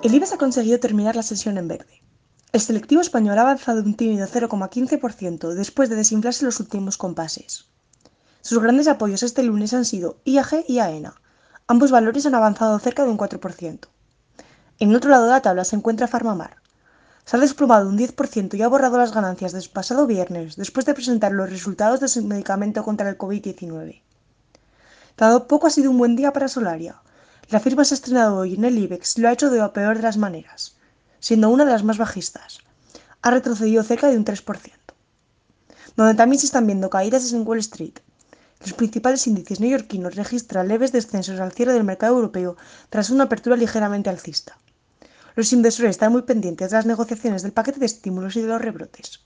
El IBEX ha conseguido terminar la sesión en verde. El selectivo español ha avanzado un tímido 0,15% después de desinflarse los últimos compases. Sus grandes apoyos este lunes han sido IAG y AENA. E Ambos valores han avanzado cerca de un 4%. En otro lado de la tabla se encuentra Farmamar. Se ha desplomado un 10% y ha borrado las ganancias del pasado viernes después de presentar los resultados de su medicamento contra el COVID-19. Dado poco ha sido un buen día para Solaria, la firma se ha estrenado hoy en el IBEX lo ha hecho de la peor de las maneras, siendo una de las más bajistas. Ha retrocedido cerca de un 3%. Donde también se están viendo caídas es en Wall Street. Los principales índices neoyorquinos registran leves descensos al cierre del mercado europeo tras una apertura ligeramente alcista. Los inversores están muy pendientes de las negociaciones del paquete de estímulos y de los rebrotes.